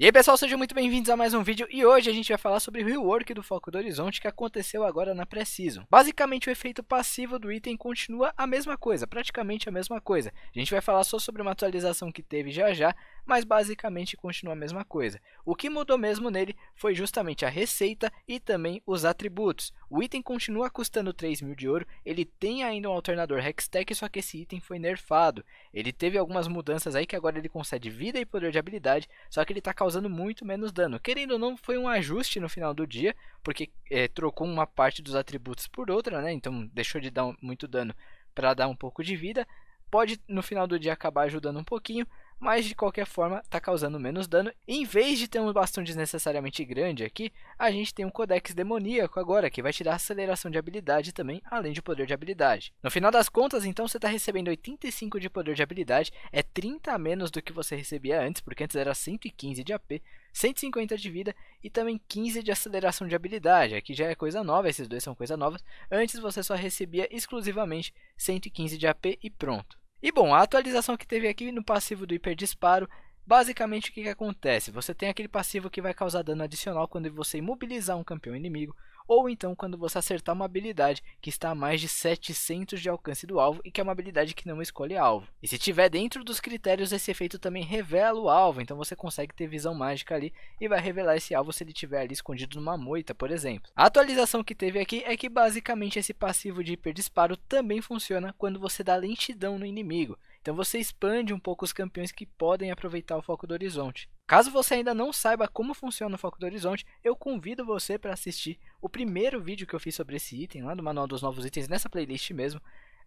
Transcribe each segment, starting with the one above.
E aí pessoal, sejam muito bem-vindos a mais um vídeo e hoje a gente vai falar sobre o rework do Foco do Horizonte que aconteceu agora na Precision. Basicamente o efeito passivo do item continua a mesma coisa, praticamente a mesma coisa. A gente vai falar só sobre uma atualização que teve já já, mas basicamente continua a mesma coisa. O que mudou mesmo nele foi justamente a receita e também os atributos. O item continua custando 3 mil de ouro, ele tem ainda um alternador Hextech, só que esse item foi nerfado. Ele teve algumas mudanças aí que agora ele concede vida e poder de habilidade, só que ele está causando muito menos dano. Querendo ou não, foi um ajuste no final do dia, porque é, trocou uma parte dos atributos por outra, né? Então deixou de dar muito dano para dar um pouco de vida, pode no final do dia acabar ajudando um pouquinho, mas de qualquer forma está causando menos dano. Em vez de ter um bastão desnecessariamente grande aqui, a gente tem um Codex Demoníaco agora, que vai tirar aceleração de habilidade também, além de poder de habilidade. No final das contas, então, você está recebendo 85 de poder de habilidade, é 30 a menos do que você recebia antes, porque antes era 115 de AP, 150 de vida e também 15 de aceleração de habilidade. Aqui já é coisa nova, esses dois são coisa novas. Antes você só recebia exclusivamente 115 de AP e pronto. E bom, a atualização que teve aqui no passivo do hiperdisparo, basicamente o que, que acontece? Você tem aquele passivo que vai causar dano adicional quando você imobilizar um campeão inimigo ou então quando você acertar uma habilidade que está a mais de 700 de alcance do alvo e que é uma habilidade que não escolhe alvo. E se tiver dentro dos critérios, esse efeito também revela o alvo, então você consegue ter visão mágica ali e vai revelar esse alvo se ele estiver ali escondido numa moita, por exemplo. A atualização que teve aqui é que basicamente esse passivo de hiperdisparo também funciona quando você dá lentidão no inimigo. Então você expande um pouco os campeões que podem aproveitar o foco do horizonte. Caso você ainda não saiba como funciona o foco do horizonte, eu convido você para assistir o primeiro vídeo que eu fiz sobre esse item, lá no manual dos novos itens, nessa playlist mesmo,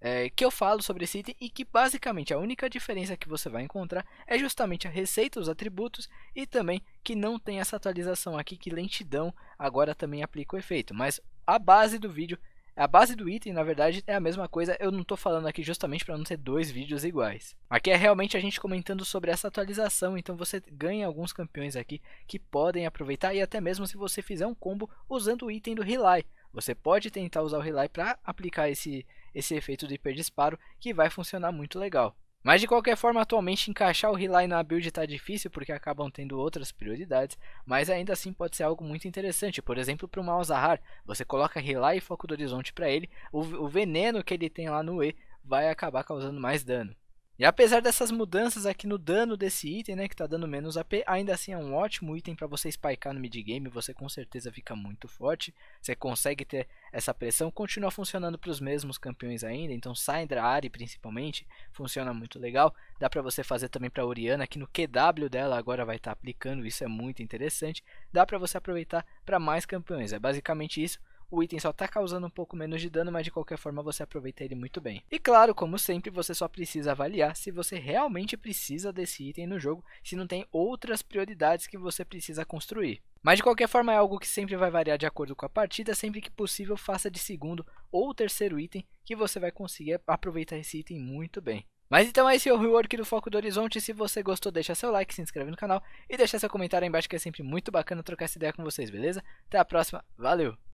é, que eu falo sobre esse item e que basicamente a única diferença que você vai encontrar é justamente a receita, os atributos e também que não tem essa atualização aqui que lentidão agora também aplica o efeito, mas a base do vídeo a base do item, na verdade, é a mesma coisa. Eu não estou falando aqui justamente para não ter dois vídeos iguais. Aqui é realmente a gente comentando sobre essa atualização, então você ganha alguns campeões aqui que podem aproveitar e até mesmo se você fizer um combo usando o item do Relay. Você pode tentar usar o Relay para aplicar esse, esse efeito de hiperdisparo que vai funcionar muito legal. Mas de qualquer forma, atualmente encaixar o Rely na build está difícil porque acabam tendo outras prioridades, mas ainda assim pode ser algo muito interessante. Por exemplo, para o Malzahar, você coloca Rely e Foco do Horizonte para ele, o, o veneno que ele tem lá no E vai acabar causando mais dano. E apesar dessas mudanças aqui no dano desse item, né, que tá dando menos AP, ainda assim é um ótimo item para você spikear no mid game. você com certeza fica muito forte, você consegue ter essa pressão, continua funcionando para os mesmos campeões ainda, então Syndra, Ari principalmente, funciona muito legal, dá para você fazer também para Oriana, que no QW dela agora vai estar tá aplicando, isso é muito interessante, dá para você aproveitar para mais campeões, é basicamente isso, o item só tá causando um pouco menos de dano, mas de qualquer forma você aproveita ele muito bem. E claro, como sempre, você só precisa avaliar se você realmente precisa desse item no jogo, se não tem outras prioridades que você precisa construir. Mas de qualquer forma é algo que sempre vai variar de acordo com a partida, sempre que possível faça de segundo ou terceiro item que você vai conseguir aproveitar esse item muito bem. Mas então é esse é o rework do Foco do Horizonte, se você gostou deixa seu like, se inscreve no canal e deixa seu comentário aí embaixo que é sempre muito bacana trocar essa ideia com vocês, beleza? Até a próxima, valeu!